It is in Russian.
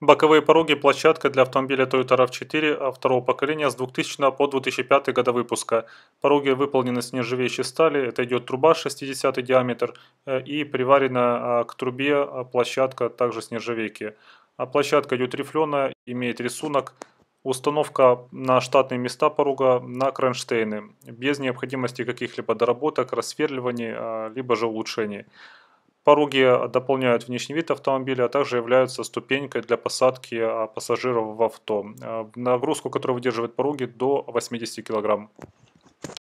Боковые пороги – площадка для автомобиля Toyota RAV4 второго поколения с 2000 по 2005 года выпуска. Пороги выполнены с нержавеющей стали, это идет труба 60 диаметр э, и приварена а, к трубе а, площадка также с нержавейки. А, площадка идет рифленая, имеет рисунок Установка на штатные места порога на кронштейны, без необходимости каких-либо доработок, рассверливаний, а, либо же улучшений. Пороги дополняют внешний вид автомобиля, а также являются ступенькой для посадки а, пассажиров в авто. А, нагрузку, которую выдерживает пороги, до 80 кг.